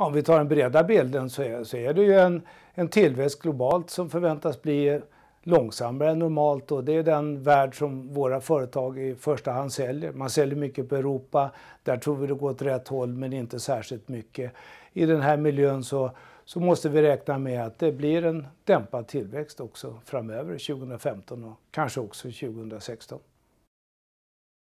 om vi tar den breda bilden så är, så är det ju en, en tillväxt globalt som förväntas bli långsammare än normalt och det är den värld som våra företag i första hand säljer. Man säljer mycket på Europa, där tror vi det går åt rätt håll men inte särskilt mycket. I den här miljön så, så måste vi räkna med att det blir en dämpad tillväxt också framöver 2015 och kanske också 2016.